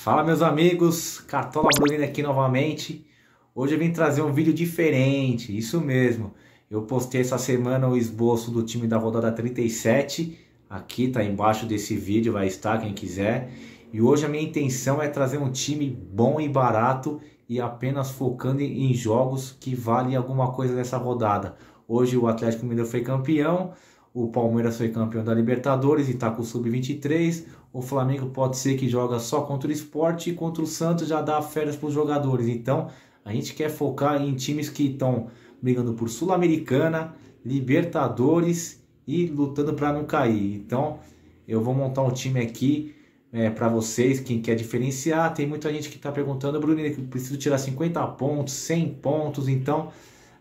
Fala meus amigos, Cartola Bruno aqui novamente. Hoje eu vim trazer um vídeo diferente, isso mesmo. Eu postei essa semana o esboço do time da rodada 37. Aqui tá embaixo desse vídeo, vai estar quem quiser. E hoje a minha intenção é trazer um time bom e barato e apenas focando em jogos que valem alguma coisa nessa rodada. Hoje o Atlético Mineiro foi campeão, o Palmeiras foi campeão da Libertadores e está com o sub-23. O Flamengo pode ser que joga só contra o esporte e contra o Santos já dá férias para os jogadores. Então a gente quer focar em times que estão brigando por Sul-Americana, Libertadores e lutando para não cair. Então eu vou montar um time aqui é, para vocês, quem quer diferenciar. Tem muita gente que está perguntando, Bruno, preciso tirar 50 pontos, 100 pontos, então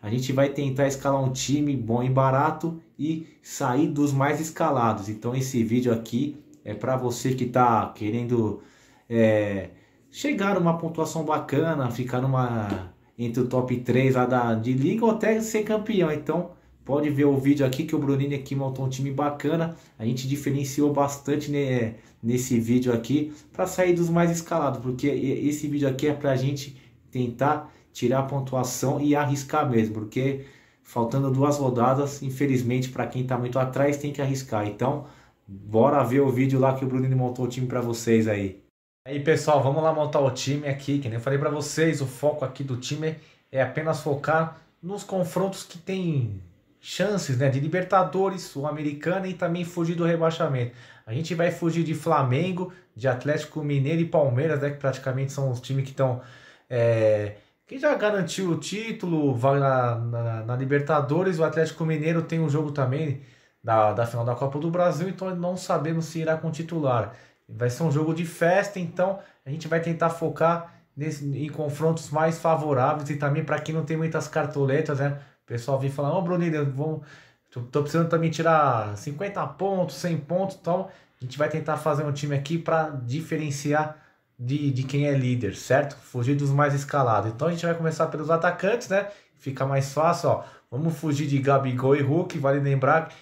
a gente vai tentar escalar um time bom e barato e sair dos mais escalados. Então esse vídeo aqui é para você que está querendo é, chegar numa pontuação bacana, ficar numa entre o top 3 lá da, de liga ou até ser campeão. Então pode ver o vídeo aqui que o Bruninho aqui montou um time bacana. A gente diferenciou bastante né, nesse vídeo aqui para sair dos mais escalados, porque esse vídeo aqui é para a gente tentar tirar a pontuação e arriscar mesmo, porque faltando duas rodadas, infelizmente para quem está muito atrás tem que arriscar. Então, bora ver o vídeo lá que o Bruno montou o time para vocês aí. Aí, pessoal, vamos lá montar o time aqui, que nem eu falei para vocês, o foco aqui do time é apenas focar nos confrontos que tem chances né, de Libertadores, Sul-Americana e também fugir do rebaixamento. A gente vai fugir de Flamengo, de Atlético Mineiro e Palmeiras, né, que praticamente são os times que estão é, eh, quem já garantiu o título, vai na, na, na, Libertadores, o Atlético Mineiro tem um jogo também da, da final da Copa do Brasil, então não sabemos se irá com titular. Vai ser um jogo de festa, então a gente vai tentar focar nesse, em confrontos mais favoráveis e também para quem não tem muitas cartoletas, né? O pessoal vem falar, ô oh, Bruninho, vou tô, tô precisando também tirar 50 pontos, 100 pontos, então a gente vai tentar fazer um time aqui para diferenciar de, de quem é líder, certo? Fugir dos mais escalados. Então a gente vai começar pelos atacantes, né? Fica mais fácil, ó. Vamos fugir de Gabigol e Hulk. Vale lembrar que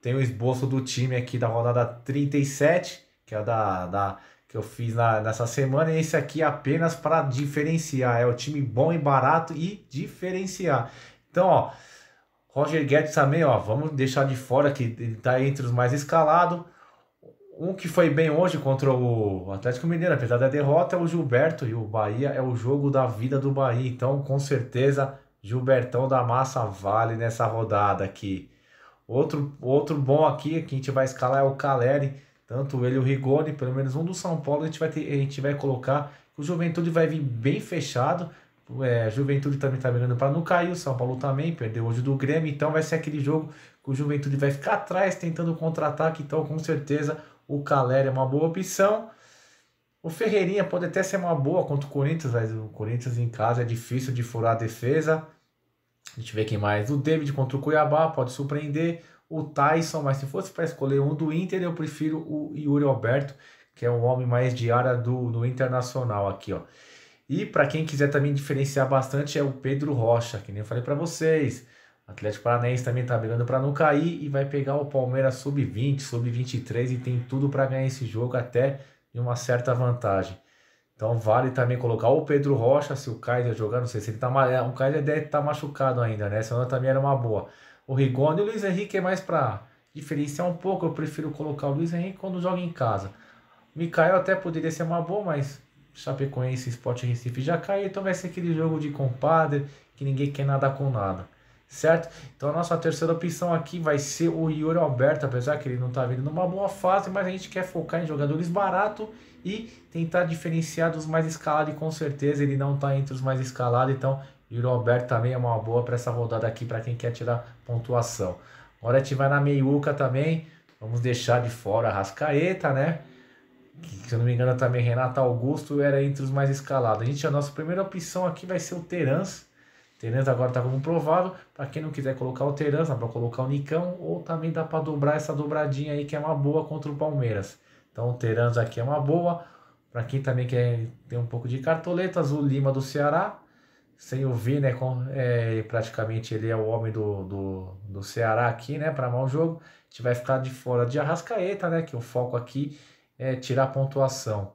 tem o um esboço do time aqui da rodada 37, que é da, da que eu fiz na, nessa semana. E esse aqui é apenas para diferenciar. É o time bom e barato e diferenciar. Então, ó. Roger Guedes também, ó, vamos deixar de fora que ele tá entre os mais escalados. Um que foi bem hoje contra o Atlético Mineiro, apesar da derrota, é o Gilberto e o Bahia é o jogo da vida do Bahia. Então, com certeza, Gilbertão da Massa vale nessa rodada aqui. Outro, outro bom aqui que a gente vai escalar é o Caleri. Tanto ele e o Rigoni, pelo menos um do São Paulo, a gente vai, ter, a gente vai colocar. O Juventude vai vir bem fechado. É, Juventude também está mirando para não cair. O São Paulo também perdeu hoje do Grêmio. Então vai ser aquele jogo que o Juventude vai ficar atrás tentando contra-ataque. Então, com certeza, o Caleri é uma boa opção. O Ferreirinha pode até ser uma boa contra o Corinthians, mas o Corinthians em casa é difícil de furar a defesa. A gente vê quem mais. O David contra o Cuiabá pode surpreender. O Tyson, mas se fosse para escolher um do Inter, eu prefiro o Yuri Alberto, que é um homem mais de área do, do Internacional aqui, ó. E para quem quiser também diferenciar bastante é o Pedro Rocha, que nem eu falei para vocês. Atlético Paranaense também está brigando para não cair e vai pegar o Palmeiras sub-20, sub-23 e tem tudo para ganhar esse jogo até em uma certa vantagem. Então vale também colocar o Pedro Rocha, se o Kaiser jogar, não sei se ele tá mal, é, O Kaiser deve estar tá machucado ainda, né? Senão também era uma boa. O Rigoni e o Luiz Henrique é mais para diferenciar um pouco. Eu prefiro colocar o Luiz Henrique quando joga em casa. O Mikael até poderia ser uma boa, mas Chapecoense, Sport Recife já caiu, então vai ser aquele jogo de compadre que ninguém quer nada com nada certo? Então a nossa terceira opção aqui vai ser o Yuri Alberto, apesar que ele não está vindo numa boa fase, mas a gente quer focar em jogadores barato e tentar diferenciar dos mais escalados, e com certeza ele não está entre os mais escalados, então Yuri Alberto também é uma boa para essa rodada aqui, para quem quer tirar pontuação. Agora a gente vai na meiuca também, vamos deixar de fora a Rascaeta, né? Que, se eu não me engano também Renato Augusto era entre os mais escalados. A gente, a nossa primeira opção aqui vai ser o Terence, Terenza então, agora está como provável. Para quem não quiser colocar o Terança, para colocar o Nicão, ou também dá para dobrar essa dobradinha aí que é uma boa contra o Palmeiras. Então o Teranza aqui é uma boa. Para quem também quer ter um pouco de cartoletas, o Lima do Ceará, sem ouvir, né, é, praticamente ele é o homem do, do, do Ceará aqui, né, para mal jogo. A gente vai ficar de fora de Arrascaeta, né, que o foco aqui é tirar pontuação.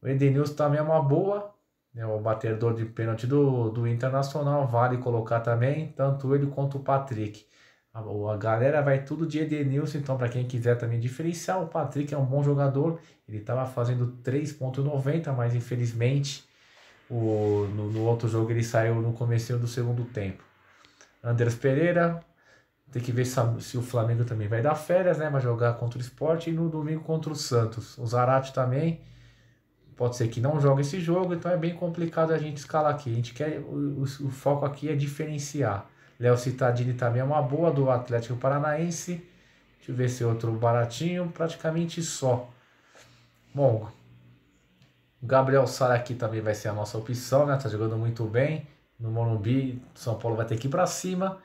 O Edenilson também é uma boa, né, o batedor de pênalti do, do Internacional, vale colocar também, tanto ele quanto o Patrick. A, a galera vai tudo de Edenilson, então para quem quiser também diferenciar, o Patrick é um bom jogador, ele estava fazendo 3.90, mas infelizmente o, no, no outro jogo ele saiu no começo do segundo tempo. Anders Pereira, tem que ver se, se, o Flamengo também vai dar férias, né? Mas jogar contra o esporte e no domingo contra o Santos. O Zarate também pode ser que não jogue esse jogo, então é bem complicado a gente escalar aqui. A gente quer o, o, o foco aqui é diferenciar. Léo citadini também é uma boa do Atlético Paranaense. Deixa eu ver se é outro baratinho, praticamente só. Bom, Gabriel Sara aqui também vai ser a nossa opção, né? Tá jogando muito bem no Morumbi, São Paulo vai ter que ir para cima.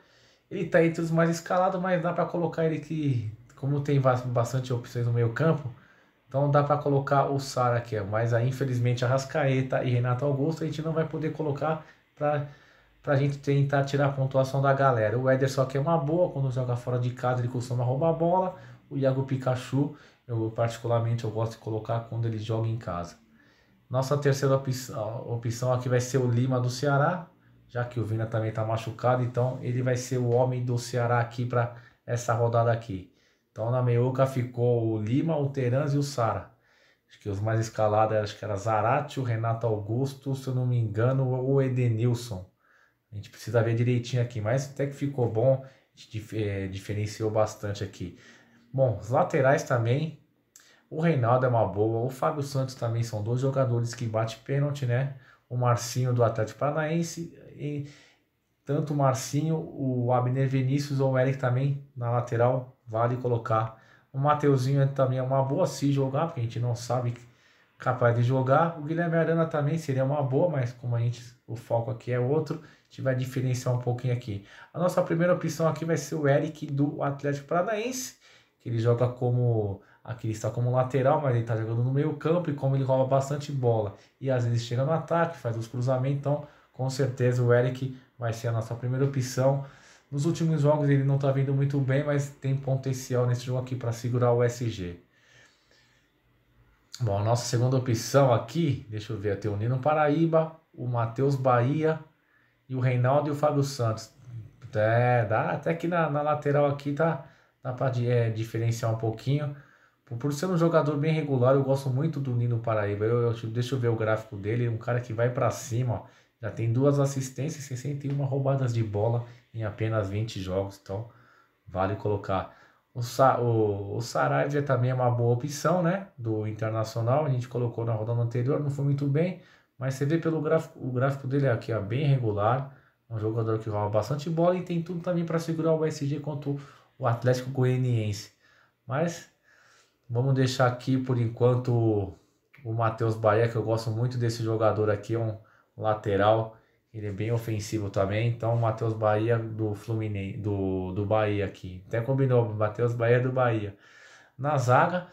Ele tá entre os mais escalados, mas dá para colocar ele que como tem bastante opções no meio-campo, então dá para colocar o Sara aqui, mas aí infelizmente a Rascaeta e Renato Augusto a gente não vai poder colocar para para a gente tentar tirar a pontuação da galera. O Ederson aqui é uma boa, quando joga fora de casa ele costuma roubar a bola. O Iago Pikachu, eu particularmente eu gosto de colocar quando ele joga em casa. Nossa terceira opção aqui vai ser o Lima do Ceará, já que o Vina também está machucado, então ele vai ser o homem do Ceará aqui para essa rodada aqui. Então na meiuca ficou o Lima, o Terans e o Sara. Acho que os mais escalados acho que era Zarate, o Renato Augusto, se eu não me engano, o Edenilson. A gente precisa ver direitinho aqui, mas até que ficou bom, a gente é, diferenciou bastante aqui. Bom, os laterais também, o Reinaldo é uma boa, o Fábio Santos também são dois jogadores que bate pênalti, né? O Marcinho do Atlético Paranaense e tanto o Marcinho, o Abner Vinícius ou o Eric também na lateral, vale colocar. O Mateuzinho é também é uma boa se jogar, porque a gente não sabe capaz de jogar. O Guilherme Arana também seria uma boa, mas como a gente, o foco aqui é outro, a gente vai diferenciar um pouquinho aqui. A nossa primeira opção aqui vai ser o Eric do Atlético Paranaense, que ele joga como Aqui ele está como lateral, mas ele está jogando no meio campo e como ele rouba bastante bola e às vezes chega no ataque, faz os cruzamentos, então com certeza o Eric vai ser a nossa primeira opção. Nos últimos jogos ele não está vindo muito bem, mas tem potencial nesse jogo aqui para segurar o SG. Bom, a nossa segunda opção aqui, deixa eu ver, tem o Nino Paraíba, o Matheus Bahia e o Reinaldo e o Fábio Santos. É, dá até que na, na lateral aqui tá, dá para é, diferenciar um pouquinho. Por, por, ser um jogador bem regular, eu gosto muito do Nino Paraíba. Eu, eu, deixa eu ver o gráfico dele, um cara que vai para cima, ó já tem duas assistências, e 61 roubadas de bola em apenas 20 jogos. Então, vale colocar. O, Sa o, o também é uma boa opção, né? Do Internacional. A gente colocou na rodada anterior, não foi muito bem. Mas você vê pelo gráfico, o gráfico dele aqui, é bem regular. É um jogador que rouba bastante bola e tem tudo também para segurar o PSG contra o Atlético Goianiense. Mas vamos deixar aqui por enquanto o Matheus Bahia, que eu gosto muito desse jogador aqui. É um, lateral. Ele é bem ofensivo também. Então, o Matheus Bahia do Fluminense, do, do Bahia aqui. Até combinou, Matheus Bahia do Bahia. Na zaga,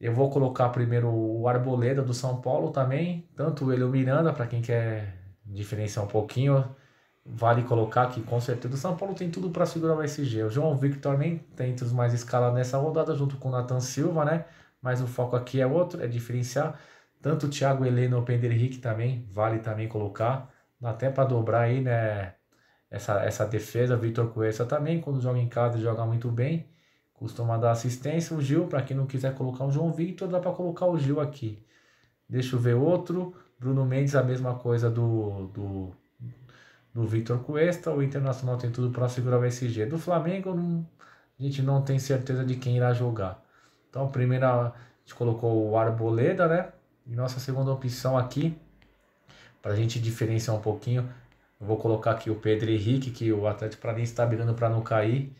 eu vou colocar primeiro o Arboleda do São Paulo também. Tanto ele o Miranda, para quem quer diferenciar um pouquinho. Vale colocar que com certeza o São Paulo tem tudo para segurar o SG. O João Victor nem tem entre os mais escalados nessa rodada, junto com o Nathan Silva, né? Mas o foco aqui é outro, é diferenciar. Tanto o Thiago Heleno o Pender Henrique também, vale também colocar. dá Até para dobrar aí, né? Essa, essa defesa, Vitor Cuesta também, quando joga em casa, joga muito bem. Costuma dar assistência. O Gil, para quem não quiser colocar o João Victor, dá para colocar o Gil aqui. Deixa eu ver outro. Bruno Mendes, a mesma coisa do, do, do Vitor Cuesta. O Internacional tem tudo para segurar o SG. Do Flamengo, não, a gente não tem certeza de quem irá jogar. Então, primeiro a gente colocou o Arboleda, né? E nossa segunda opção aqui, para a gente diferenciar um pouquinho, eu vou colocar aqui o Pedro Henrique, que o Atlético Paranaense está brigando para não cair.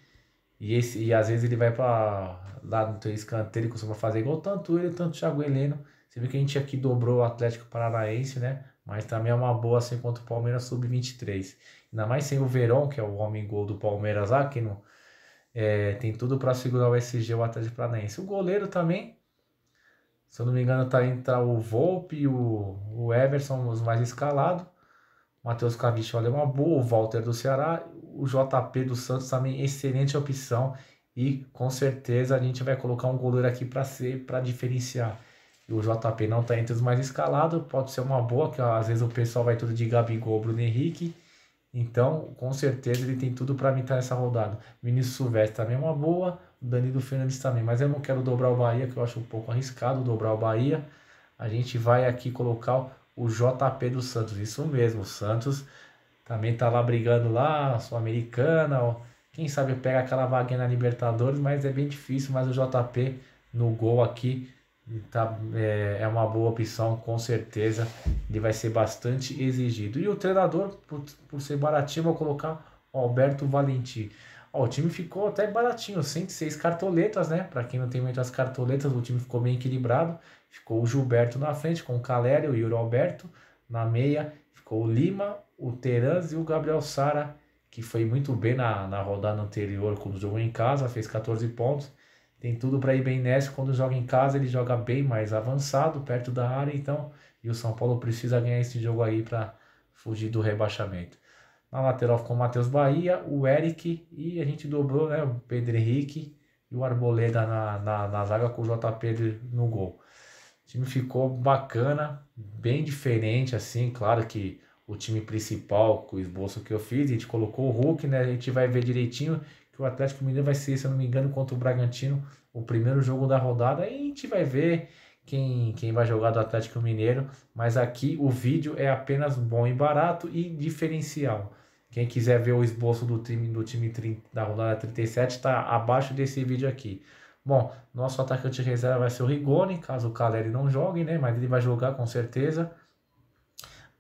E, esse, e às vezes ele vai para lá no teu escanteio, ele costuma fazer igual tanto ele, tanto o Thiago Heleno. Você vê que a gente aqui dobrou o Atlético Paranaense, né? Mas também é uma boa assim contra o Palmeiras sub-23. Ainda mais sem o Verão que é o homem gol do Palmeiras lá, que não, é, tem tudo para segurar o SG, o Atlético Paranaense. O goleiro também, se eu não me engano, tá entre o Volpe, o, o Everson, os mais escalados. Matheus Cavicholha é uma boa, o Walter do Ceará, o JP do Santos também, excelente opção. E com certeza a gente vai colocar um goleiro aqui para ser, para diferenciar. E o JP não está entre os mais escalados, pode ser uma boa, que às vezes o pessoal vai tudo de Gabigol, Bruno Henrique. Então, com certeza ele tem tudo para mitar tá nessa rodada. Vinícius Silvestre também é uma boa. Danilo Fernandes também. Mas eu não quero dobrar o Bahia, que eu acho um pouco arriscado dobrar o Bahia. A gente vai aqui colocar o JP do Santos. Isso mesmo, o Santos também tá lá brigando lá, Sul-Americana. Quem sabe pega aquela vaga na Libertadores, mas é bem difícil. Mas o JP no gol aqui tá, é, é uma boa opção, com certeza. Ele vai ser bastante exigido. E o treinador, por, por ser baratinho, vou colocar o Alberto Valentim. Ó, o time ficou até baratinho, 106 cartoletas, né? Para quem não tem muito as cartoletas, o time ficou bem equilibrado. Ficou o Gilberto na frente, com o Calério e o Yuri Alberto. Na meia ficou o Lima, o Terans e o Gabriel Sara, que foi muito bem na, na rodada anterior quando jogou em casa, fez 14 pontos. Tem tudo para ir bem nessa. Quando joga em casa, ele joga bem mais avançado, perto da área. Então, e o São Paulo precisa ganhar esse jogo aí para fugir do rebaixamento. Na lateral ficou o Matheus Bahia, o Eric e a gente dobrou né, o Pedro Henrique e o Arboleda na, na, na zaga com o JP no gol. O time ficou bacana, bem diferente assim, claro que o time principal, com o esboço que eu fiz, a gente colocou o Hulk, né? A gente vai ver direitinho que o Atlético Mineiro vai ser, se eu não me engano, contra o Bragantino, o primeiro jogo da rodada, e a gente vai ver quem, quem vai jogar do Atlético Mineiro, mas aqui o vídeo é apenas bom e barato e diferencial. Quem quiser ver o esboço do time do time 30, da rodada 37 está abaixo desse vídeo aqui. Bom, nosso atacante reserva vai ser o Rigoni, caso o Caleri não jogue, né? Mas ele vai jogar com certeza.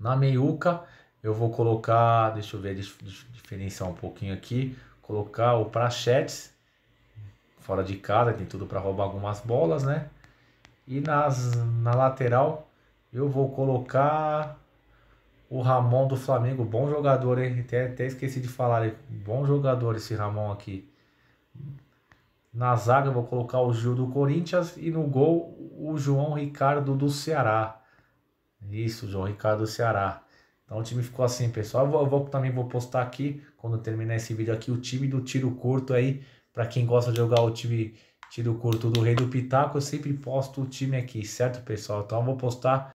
Na meiuca, eu vou colocar, deixa eu ver, diferenciar um pouquinho aqui, colocar o Prachetes, fora de casa, tem tudo para roubar algumas bolas, né? E nas, na lateral, eu vou colocar o Ramon do Flamengo, bom jogador, hein? Até, até esqueci de falar, hein? bom jogador esse Ramon aqui. Na zaga vou colocar o Gil do Corinthians e no gol o João Ricardo do Ceará. Isso, João Ricardo do Ceará. Então o time ficou assim, pessoal. Eu, vou, eu vou, também vou postar aqui, quando terminar esse vídeo aqui, o time do tiro curto aí. Para quem gosta de jogar o time tiro curto do Rei do Pitaco, eu sempre posto o time aqui, certo, pessoal? Então eu vou postar